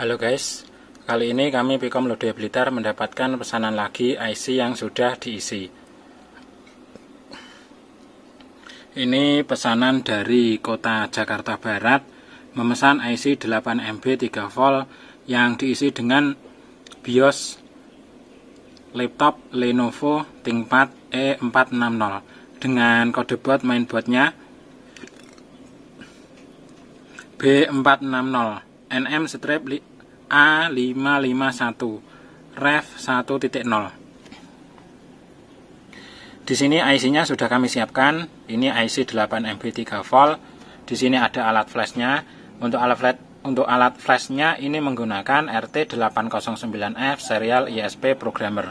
Halo guys, kali ini kami Pikom Lodaya Blitar mendapatkan pesanan lagi IC yang sudah diisi. Ini pesanan dari kota Jakarta Barat memesan IC 8 MB 3 volt yang diisi dengan BIOS laptop Lenovo ThinkPad E460 dengan kode buat mainboardnya B460 NM strip A551 ref 1.0 di sini IC-nya sudah kami siapkan ini IC 8 MB 3 volt di sini ada alat flashnya untuk alat flash untuk alat flashnya ini menggunakan RT809F serial ISP programmer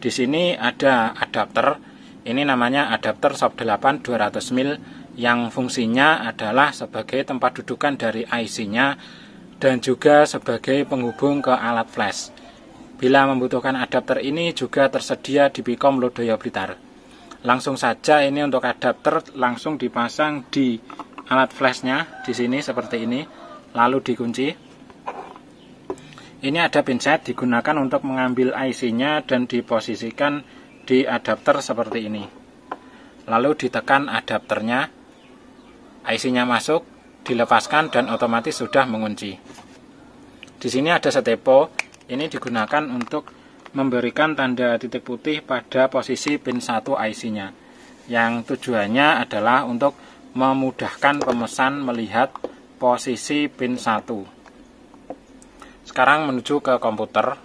di sini ada adapter ini namanya adapter SOP 8 200 mil yang fungsinya adalah sebagai tempat dudukan dari IC-nya dan juga sebagai penghubung ke alat flash. Bila membutuhkan adapter ini juga tersedia di Bicom Lodaya Blitar. Langsung saja ini untuk adapter langsung dipasang di alat flashnya di sini seperti ini, lalu dikunci. Ini ada pinset digunakan untuk mengambil IC-nya dan diposisikan di adapter seperti ini. Lalu ditekan adapternya, IC-nya masuk, dilepaskan dan otomatis sudah mengunci. Di sini ada setepo, ini digunakan untuk memberikan tanda titik putih pada posisi pin 1 IC-nya. Yang tujuannya adalah untuk memudahkan pemesan melihat posisi pin 1. Sekarang menuju ke komputer.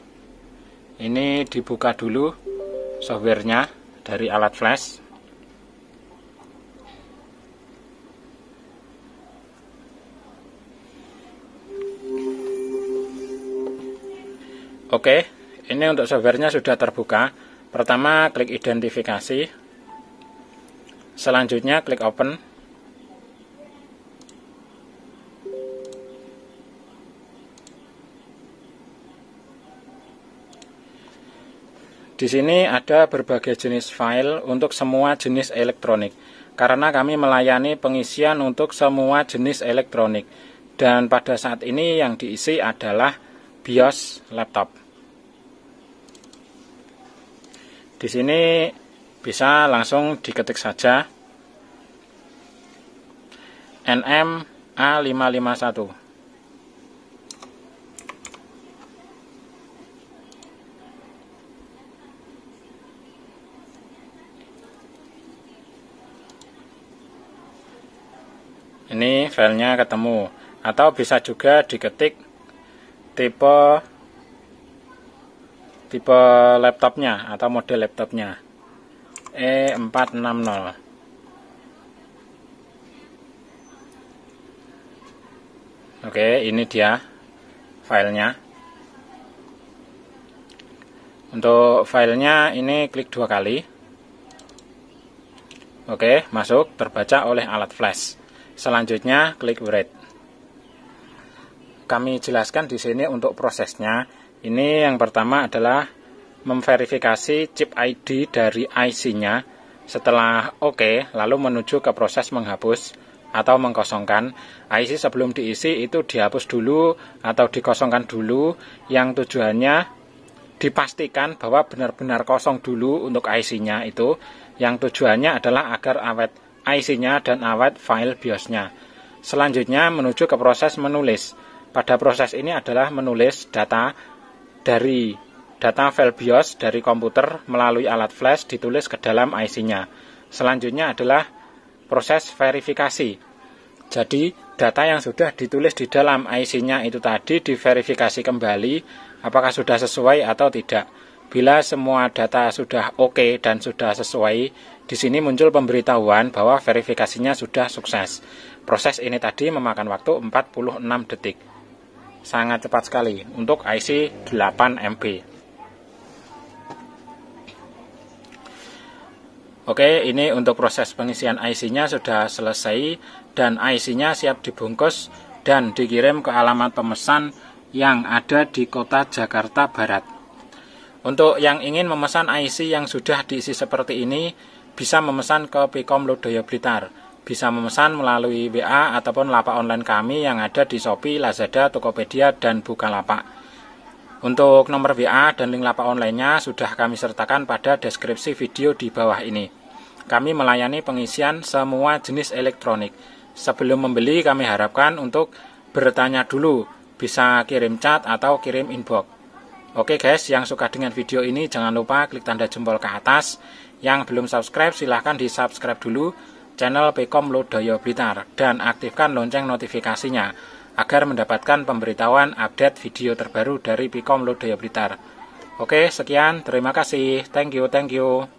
Ini dibuka dulu softwarenya dari alat flash. Oke, ini untuk softwarenya sudah terbuka. Pertama, klik identifikasi. Selanjutnya, klik open. Di sini ada berbagai jenis file untuk semua jenis elektronik, karena kami melayani pengisian untuk semua jenis elektronik, dan pada saat ini yang diisi adalah BIOS laptop. Di sini bisa langsung diketik saja NM A551. Ini filenya ketemu atau bisa juga diketik tipe tipe laptopnya atau model laptopnya E460 Oke, ini dia filenya. Untuk filenya ini klik dua kali. Oke, masuk terbaca oleh alat flash. Selanjutnya klik read. Kami jelaskan di sini untuk prosesnya. Ini yang pertama adalah memverifikasi chip ID dari IC-nya. Setelah oke, okay, lalu menuju ke proses menghapus atau mengkosongkan. IC sebelum diisi itu dihapus dulu atau dikosongkan dulu yang tujuannya dipastikan bahwa benar-benar kosong dulu untuk IC-nya itu yang tujuannya adalah agar awet IC-nya dan awet file BIOS-nya. Selanjutnya menuju ke proses menulis. Pada proses ini adalah menulis data dari data file BIOS dari komputer melalui alat flash ditulis ke dalam IC-nya. Selanjutnya adalah proses verifikasi. Jadi, data yang sudah ditulis di dalam IC-nya itu tadi diverifikasi kembali apakah sudah sesuai atau tidak. Bila semua data sudah oke okay dan sudah sesuai, di sini muncul pemberitahuan bahwa verifikasinya sudah sukses. Proses ini tadi memakan waktu 46 detik sangat cepat sekali untuk IC 8 MB Oke ini untuk proses pengisian IC nya sudah selesai dan IC nya siap dibungkus dan dikirim ke alamat pemesan yang ada di kota Jakarta Barat untuk yang ingin memesan IC yang sudah diisi seperti ini bisa memesan ke Pekom Lodoyo Blitar bisa memesan melalui WA ataupun lapak online kami yang ada di Shopee, Lazada, Tokopedia, dan Bukalapak. Untuk nomor WA dan link lapak onlinenya sudah kami sertakan pada deskripsi video di bawah ini. Kami melayani pengisian semua jenis elektronik. Sebelum membeli, kami harapkan untuk bertanya dulu, bisa kirim chat atau kirim inbox. Oke guys, yang suka dengan video ini jangan lupa klik tanda jempol ke atas. Yang belum subscribe silahkan di subscribe dulu channel Pekom Lodaya Blitar dan aktifkan lonceng notifikasinya agar mendapatkan pemberitahuan update video terbaru dari Pekom Lodaya Blitar. Oke, sekian. Terima kasih. Thank you, thank you.